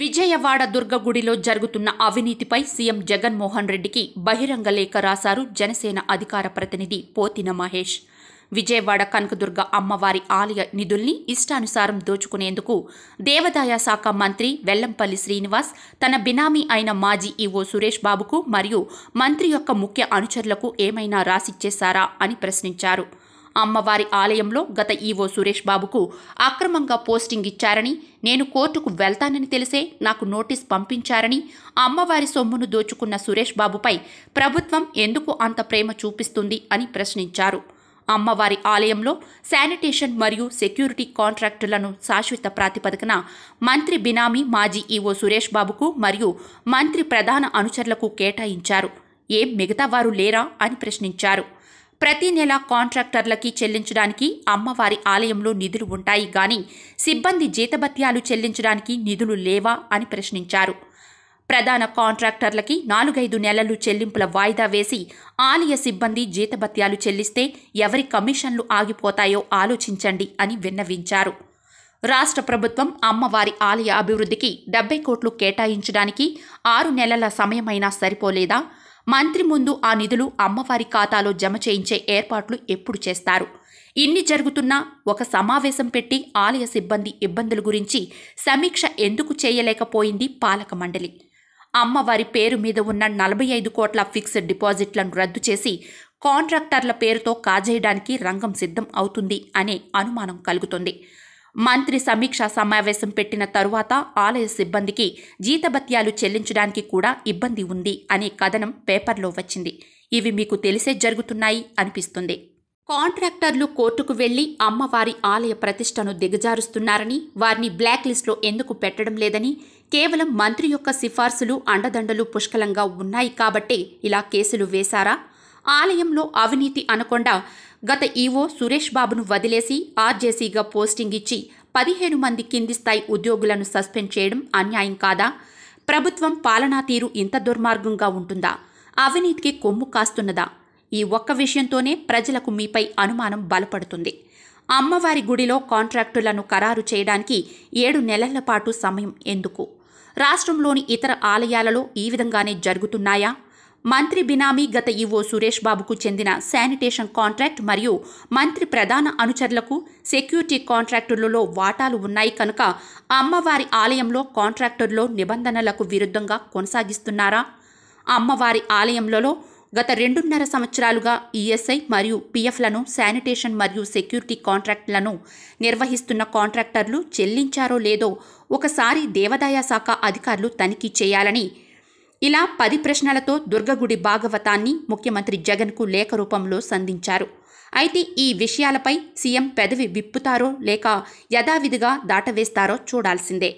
విజయవాడ దుర్గ గుడిలో జరుగుతున్న అవినీతిపై సీఎం జగన్మోహన్ రెడ్డికి బహిరంగ లేఖ రాశారు జనసేన అధికార ప్రతినిధి పోతిన మహేష్ విజయవాడ కనకదుర్గ అమ్మవారి ఆలయ నిధుల్ని ఇష్టానుసారం దోచుకునేందుకు దేవదాయ శాఖ మంత్రి వెల్లంపల్లి శ్రీనివాస్ తన బినామీ అయిన మాజీ ఈవో సురేష్ బాబుకు మరియు మంత్రి యొక్క ముఖ్య అనుచరులకు ఏమైనా రాసిచ్చేశారా అని ప్రశ్నించారు అమ్మవారి ఆలయంలో గత ఈవో సురేష్ బాబుకు అక్రమంగా పోస్టింగ్ ఇచ్చారని నేను కోర్టుకు వెళ్తానని తెలిసే నాకు నోటీస్ పంపించారని అమ్మవారి సొమ్మును దోచుకున్న సురేష్ బాబుపై ప్రభుత్వం ఎందుకు అంత ప్రేమ చూపిస్తుంది అని ప్రశ్నించారు అమ్మవారి ఆలయంలో శానిటేషన్ మరియు సెక్యూరిటీ కాంట్రాక్టులను శాశ్వత ప్రాతిపదికన మంత్రి బినామీ మాజీ ఈవో సురేష్ బాబుకు మరియు మంత్రి ప్రధాన అనుచరులకు కేటాయించారు ఏం మిగతా వారు లేరా అని ప్రశ్నించారు ప్రతి నెల కాంట్రాక్టర్లకి చెల్లించడానికి అమ్మవారి ఆలయంలో నిధులు ఉంటాయి గాని సిబ్బంది జీతభత్యాలు చెల్లించడానికి నిధులు లేవా అని ప్రశ్నించారు ప్రధాన కాంట్రాక్టర్లకి నాలుగైదు నెలలు చెల్లింపుల వాయిదా వేసి ఆలయ సిబ్బంది జీతభత్యాలు చెల్లిస్తే ఎవరి కమిషన్లు ఆగిపోతాయో ఆలోచించండి అని విన్నవించారు రాష్ట్ర ప్రభుత్వం అమ్మవారి ఆలయ అభివృద్ధికి డెబ్బై కోట్లు కేటాయించడానికి ఆరు నెలల సమయమైనా సరిపోలేదా మంత్రి ముందు ఆ నిధులు అమ్మవారి ఖాతాలో జమ చేయించే ఏర్పాట్లు ఎప్పుడు చేస్తారు ఇన్ని జరుగుతున్నా ఒక సమావేశం పెట్టి ఆలయ సిబ్బంది ఇబ్బందుల గురించి సమీక్ష ఎందుకు చేయలేకపోయింది పాలక మండలి అమ్మవారి పేరు మీద ఉన్న నలభై ఐదు కోట్ల ఫిక్స్డ్ డిపాజిట్లను రద్దు చేసి కాంట్రాక్టర్ల పేరుతో కాజేయడానికి రంగం సిద్ధం అవుతుంది అనే అనుమానం కలుగుతుంది మంత్రి సమీక్ష సమావేశం పెట్టిన తరువాత ఆలయ సిబ్బందికి జీతభత్యాలు చెల్లించడానికి కూడా ఇబ్బంది ఉంది అనే కథనం పేపర్లో వచ్చింది ఇవి మీకు తెలిసే జరుగుతున్నాయి అనిపిస్తుంది కాంట్రాక్టర్లు కోర్టుకు వెళ్లి అమ్మవారి ఆలయ ప్రతిష్టను దిగజారుస్తున్నారని వారిని బ్లాక్ లిస్ట్లో ఎందుకు పెట్టడం లేదని కేవలం మంత్రి యొక్క సిఫార్సులు అండదండలు పుష్కలంగా ఉన్నాయి కాబట్టే ఇలా కేసులు వేశారా ఆలయంలో అవినీతి అనకుండా గత ఈవో సురేష్ బాబును వదిలేసి ఆర్జేసీగా పోస్టింగ్ ఇచ్చి పదిహేను మంది కింది స్థాయి ఉద్యోగులను సస్పెండ్ చేయడం అన్యాయం కాదా ప్రభుత్వం పాలనా తీరు ఇంత దుర్మార్గంగా ఉంటుందా అవినీతికి కొమ్ము కాస్తున్నదా ఈ ఒక్క విషయంతోనే ప్రజలకు మీపై అనుమానం బలపడుతుంది అమ్మవారి గుడిలో కాంట్రాక్టులను ఖరారు చేయడానికి ఏడు నెలల పాటు సమయం ఎందుకు రాష్ట్రంలోని ఇతర ఆలయాలలో ఈ విధంగానే జరుగుతున్నాయా మంత్రి బినామీ గత ఈవో సురేష్ బాబుకు చెందిన శానిటేషన్ కాంట్రాక్ట్ మరియు మంత్రి ప్రధాన అనుచరులకు సెక్యూరిటీ కాంట్రాక్టులలో వాటాలు ఉన్నాయి కనుక అమ్మవారి ఆలయంలో కాంట్రాక్టర్లో నిబంధనలకు విరుద్ధంగా కొనసాగిస్తున్నారా అమ్మవారి ఆలయంలో గత రెండున్నర సంవత్సరాలుగా ఈఎస్ఐ మరియు పీఎఫ్లను శానిటేషన్ మరియు సెక్యూరిటీ కాంట్రాక్టులను నిర్వహిస్తున్న కాంట్రాక్టర్లు చెల్లించారో లేదో ఒకసారి దేవాదాయ శాఖ అధికారులు తనిఖీ చేయాలని ఇలా పది ప్రశ్నలతో దుర్గగుడి భాగవతాన్ని ముఖ్యమంత్రి జగన్కు లేఖ రూపంలో సంధించారు అయితే ఈ విషయాలపై సీఎం పెదవి విప్పుతారో లేక యథావిధిగా దాటవేస్తారో చూడాల్సిందే